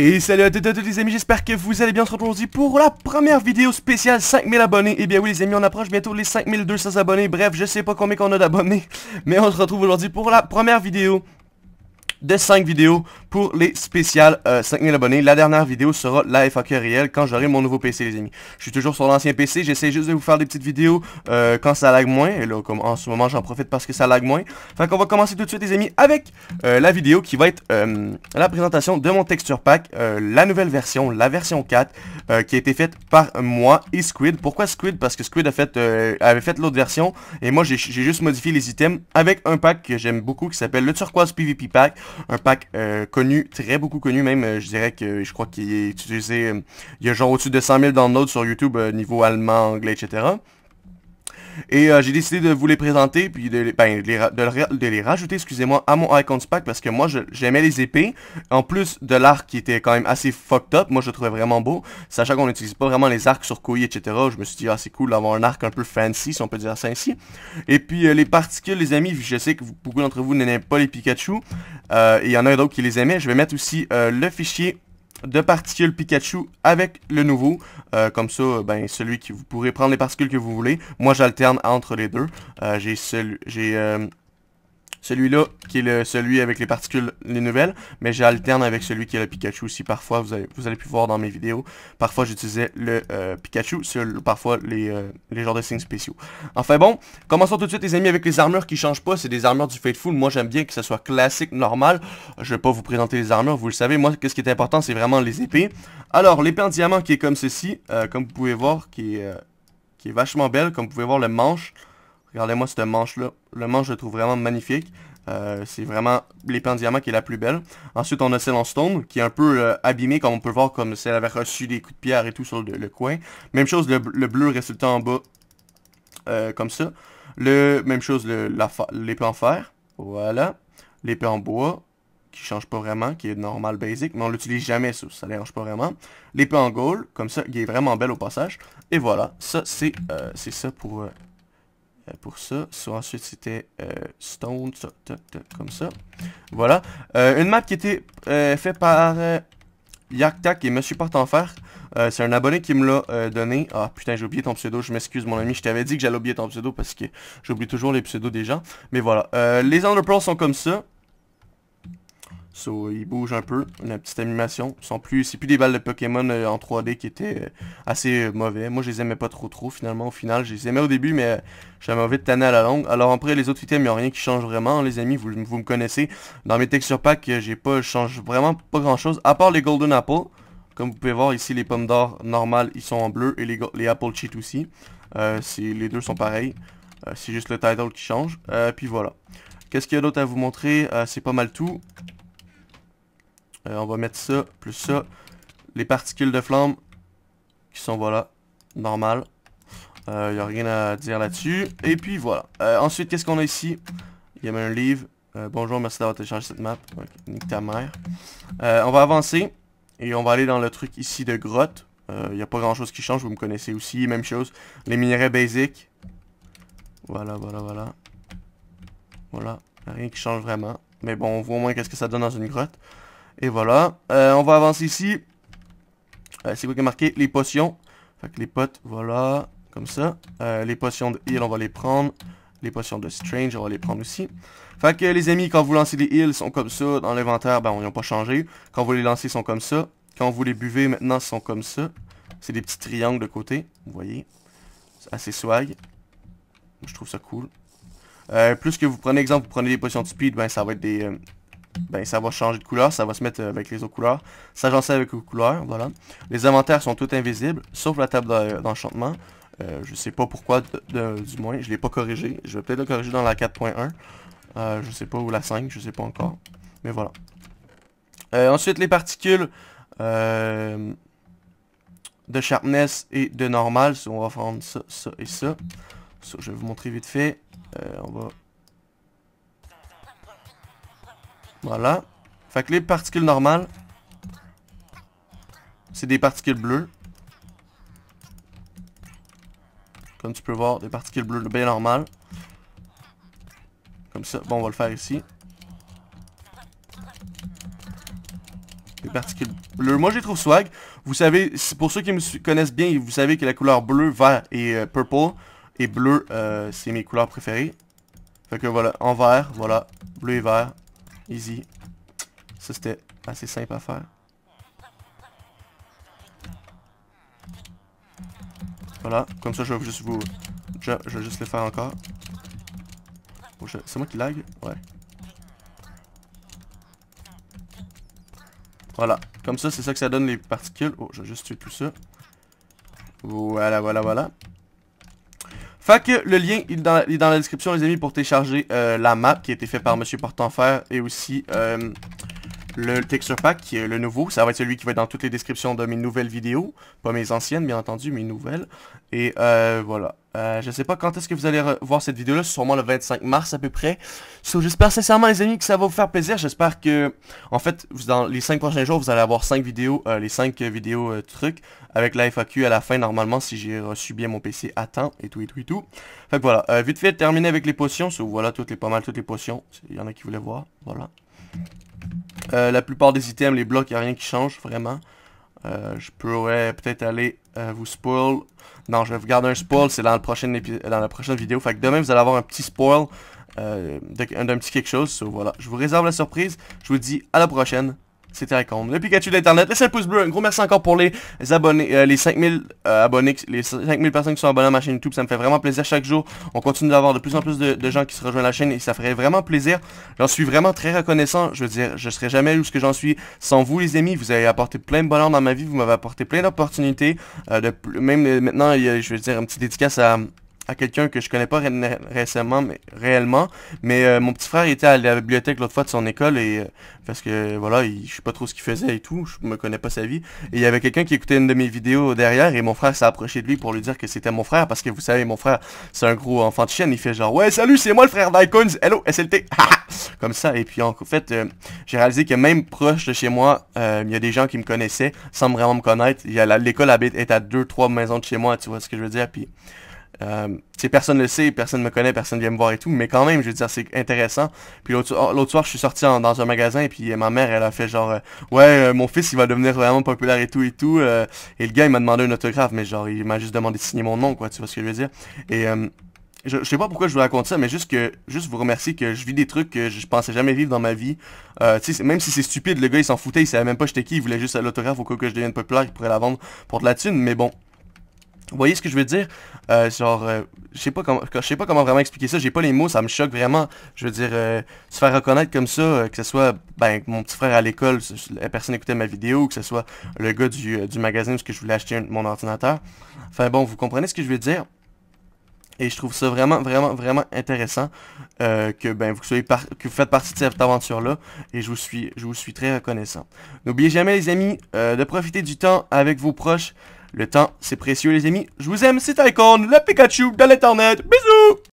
Et salut à toutes tous les amis, j'espère que vous allez bien, on se retrouve aujourd'hui pour la première vidéo spéciale 5000 abonnés Et eh bien oui les amis, on approche bientôt les 5200 abonnés, bref je sais pas combien qu'on a d'abonnés Mais on se retrouve aujourd'hui pour la première vidéo de 5 vidéos pour les spéciales 5000 euh, abonnés. La dernière vidéo sera la FAQ réelle quand j'aurai mon nouveau PC, les amis. Je suis toujours sur l'ancien PC. J'essaie juste de vous faire des petites vidéos euh, quand ça lag moins. Et là, comme en ce moment, j'en profite parce que ça lag moins. Fait qu'on va commencer tout de suite, les amis, avec euh, la vidéo qui va être la présentation de mon texture pack. la nouvelle version, la version 4, qui a été faite par moi et Squid. Pourquoi Squid Parce que Squid a fait, avait fait l'autre version. Et moi, j'ai juste modifié les items avec un pack que j'aime beaucoup qui s'appelle le Turquoise PvP Pack. Un pack très beaucoup connu même, euh, je dirais que je crois qu'il est utilisé, euh, il y a genre au-dessus de 100 000 downloads sur YouTube euh, niveau allemand, anglais, etc. Et euh, j'ai décidé de vous les présenter, puis de, les, ben, de, les rajouter, excusez-moi, à mon Icons Pack, parce que moi, j'aimais les épées. En plus de l'arc qui était quand même assez fucked up, moi, je le trouvais vraiment beau. Sachant qu'on n'utilise pas vraiment les arcs sur couilles, etc., je me suis dit, ah, c'est cool d'avoir un arc un peu fancy, si on peut dire ça ainsi. Et puis, euh, les particules, les amis, je sais que beaucoup d'entre vous n'aiment pas les Pikachu, euh, et il y en a d'autres qui les aimaient. Je vais mettre aussi le fichier de particules Pikachu avec le nouveau. Euh, comme ça, ben celui qui vous pourrez prendre les particules que vous voulez. Moi, j'alterne entre les deux. Euh, j'ai celui, j'ai euh, celui-là, qui est le, celui avec les particules, les nouvelles, mais j'alterne avec celui qui est le Pikachu aussi. Parfois, vous avez vous pu voir dans mes vidéos, parfois j'utilisais le euh, Pikachu, sur, parfois euh, les, genres de signes spéciaux. Enfin bon, commençons tout de suite les amis avec les armures qui changent pas, c'est des armures du Fateful. Moi j'aime bien que ce soit classique, normal. Je vais pas vous présenter les armures, vous le savez. Moi, qu'est-ce qui est important, c'est vraiment les épées. Alors, l'épée en diamant qui est comme ceci, euh, comme vous pouvez voir, qui est, qui est vachement belle. Comme vous pouvez voir, le manche... Regardez-moi cette manche-là. Le manche, je le trouve vraiment magnifique. Euh, c'est vraiment l'épée en diamant qui est la plus belle. Ensuite, on a celle en stone, qui est un peu euh, abîmée, comme on peut voir, comme si elle avait reçu des coups de pierre et tout sur le, coin. Même chose, le, bleu résultant en bas, euh, comme ça. Le, même chose, l'épée en fer, voilà. L'épée en bois, qui change pas vraiment, qui est normal, basic, mais on l'utilise jamais, ça, ça dérange pas vraiment. L'épée en gold, comme ça, qui est vraiment belle au passage. Et voilà, ça, c'est ça pour euh, pour ça. soit ensuite, c'était euh, Stone, comme ça. Voilà. Euh, une map qui était euh, faite par Yaktak et Monsieur faire c'est un abonné qui me l'a donné. Ah putain, j'ai oublié ton pseudo. Je m'excuse, mon ami. Je t'avais dit que j'allais oublier ton pseudo parce que j'oublie toujours les pseudos des gens. Mais voilà. les Underpearls sont comme ça. So, ils bougent un peu, la petite animation. sont plus, c'est plus des balles de Pokémon euh, en 3D qui étaient euh, assez euh, mauvais. Moi, je les aimais pas trop trop finalement. Au final, je les aimais au début, mais j'avais envie de tanner à la longue. Alors après, les autres items, il n'y a rien qui change vraiment, les amis. Vous, me connaissez. Dans mes texture packs, j'ai pas, change vraiment pas grand chose. À part les Golden Apple. Comme vous pouvez voir ici, les pommes d'or normales, ils sont en bleu et les, les Apple Cheat aussi. les deux sont pareils. c'est juste le title qui change. puis voilà. Qu'est-ce qu'il y a d'autre à vous montrer C'est pas mal tout. Euh, on va mettre ça, plus ça. Les particules de flamme qui sont, voilà, normales. Il euh, n'y a rien à dire là-dessus. Et puis voilà. Euh, ensuite, qu'est-ce qu'on a ici Il y a un livre. bonjour, merci d'avoir téléchargé cette map. nique ta mère. on va avancer. Et on va aller dans le truc ici de grotte. Il n'y a pas grand-chose qui change, vous me connaissez aussi. Même chose, les minerais basiques. Voilà, voilà, voilà. Voilà, rien qui change vraiment. Mais bon, on voit au moins qu'est-ce que ça donne dans une grotte. Et voilà. Euh, on va avancer ici. Euh, c'est quoi qui est marqué Les potions. Fait que les potes, voilà. Comme ça. Euh, les potions de heal, on va les prendre. Les potions de strange, on va les prendre aussi. Fait que les amis, quand vous lancez les heals, sont comme ça. Dans l'inventaire, ben, ils n'ont pas changé. Quand vous les lancez, ils sont comme ça. Quand vous les buvez, maintenant, ils sont comme ça. C'est des petits triangles de côté. Vous voyez. C'est assez swag. Je trouve ça cool. plus que vous prenez, exemple, vous prenez des potions de speed, ben ça va être des, ben, ça va changer de couleur, ça va se mettre euh, avec les autres couleurs, ça s'agencer avec les couleurs, voilà. Les inventaires sont tous invisibles, sauf la table d'enchantement. Euh, je sais pas pourquoi, du moins, je l'ai pas corrigé. Je vais peut-être le corriger dans la 4.1. Euh, je sais pas, ou la 5, je sais pas encore. Mais voilà. Euh, ensuite, les particules euh, de sharpness et de normal. On va prendre ça, ça et ça. ça je vais vous montrer vite fait. on va Voilà. Fait que les particules normales, c'est des particules bleues. Comme tu peux voir, des particules bleues bien normales. Comme ça. Bon, on va le faire ici. Des particules bleues. Moi, je les trouve swag. Vous savez, pour ceux qui me connaissent bien, vous savez que la couleur bleue, vert et euh, purple et bleu, euh, c'est mes couleurs préférées. Fait que voilà, en vert, voilà, bleu et vert, Easy. Ça, c'était assez simple à faire. Voilà, comme ça, je vais juste vous... Je, vais juste le faire encore. C'est moi qui lag Ouais. Voilà, comme ça, c'est ça que ça donne les particules. Oh, je vais juste tuer tout ça. Voilà, voilà, voilà. Fait que le lien il est, dans, la description les amis pour télécharger euh, la map qui a été faite par mhm. Monsieur Portenfer et aussi euh, le Texture Pack, le nouveau, ça va être celui qui va être dans toutes les descriptions de mes nouvelles vidéos. Pas mes anciennes, bien entendu, mes nouvelles. Et euh, voilà. Euh, je sais pas quand est-ce que vous allez voir cette vidéo-là, sûrement le 25 mars à peu près. So, j'espère sincèrement, les amis, que ça va vous faire plaisir. J'espère que, en fait, dans les 5 prochains jours, vous allez avoir 5 vidéos, euh, les 5 vidéos euh, trucs, avec la FAQ à la fin, normalement, si j'ai reçu bien mon PC à temps, et tout, et tout, et tout. Fait que voilà, vite fait, terminé avec les potions. voilà, toutes les, pas mal toutes les potions. Il y en a qui voulaient voir, voilà. Euh, la plupart des items, les blocs, il n'y a rien qui change, vraiment. Euh, je pourrais peut-être aller euh, vous spoil. Non, je vais vous garder un spoil, c'est dans, dans la prochaine vidéo. Fait que demain, vous allez avoir un petit spoil d'un petit quelque chose. voilà, je vous réserve la surprise. Je vous dis à la prochaine. C'était con. Le Pikachu d'Internet. Laissez un pouce bleu. Un gros merci encore pour les abonnés, euh, les 5000 euh, abonnés, les 5000 personnes qui sont abonnées à ma chaîne YouTube. Ça me fait vraiment plaisir chaque jour. On continue d'avoir de plus en plus de, gens qui se rejoignent à la chaîne et ça ferait vraiment plaisir. J'en suis vraiment très reconnaissant. Je veux dire, je serais jamais où ce que j'en suis sans vous, les amis. Vous avez apporté plein de bonheur dans ma vie. Vous m'avez apporté plein d'opportunités. Euh, même maintenant, je veux dire, un petit dédicace à à quelqu'un que je connais pas récemment, mais, réellement, mais euh, mon petit frère était à la bibliothèque l'autre fois de son école et euh, parce que voilà, il, je sais pas trop ce qu'il faisait et tout, je me connais pas sa vie. Et il y avait quelqu'un qui écoutait une de mes vidéos derrière et mon frère s'est approché de lui pour lui dire que c'était mon frère parce que vous savez, mon frère, c'est un gros enfant de chienne, il fait genre ouais salut, c'est moi le frère d'Icons, hello SLT, comme ça. Et puis en fait, euh, j'ai réalisé que même proche de chez moi, il y a des gens qui me connaissaient sans vraiment me connaître. L'école est à deux, trois maisons de chez moi, tu vois ce que je veux dire. Puis euh, personne ne le sait, personne ne me connaît, personne vient me voir et tout, mais quand même, je veux dire, c'est intéressant. Puis l'autre soir, je suis sorti dans un magasin et puis ma mère, elle a fait genre, euh, ouais, euh, mon fils, il va devenir vraiment populaire et tout et tout. Euh, et le gars, il m'a demandé un autographe, mais genre, il m'a juste demandé de signer mon nom, quoi, tu vois ce que je veux dire. Et je, je, sais pas pourquoi je vous raconte ça, mais juste que juste vous remercier que je vis des trucs que je, pensais jamais vivre dans ma vie. Euh, même si c'est stupide, le gars il s'en foutait, il savait même pas j'étais qui, il voulait juste l'autographe au cas que je devienne populaire, il pourrait la vendre pour de la thune, mais bon, vous voyez ce que je veux dire? Euh, genre, euh, je sais pas comment, sais pas comment vraiment expliquer ça. J'ai pas les mots, ça me choque vraiment. Je veux dire, euh, se faire reconnaître comme ça, euh, que ce soit ben, mon petit frère à l'école, la personne écoutait ma vidéo, que ce soit le gars du, magazine parce que je voulais acheter mon ordinateur. Enfin bon, vous comprenez ce que je veux dire? Et je trouve ça vraiment, vraiment, vraiment intéressant que, ben, vous soyez que vous faites partie de cette aventure-là. Et je vous, suis, je vous suis très reconnaissant. N'oubliez jamais, les amis, de profiter du temps avec vos proches. Le temps, c'est précieux les amis. Je vous aime, c'est Icon, la Pikachu de l'internet. Bisous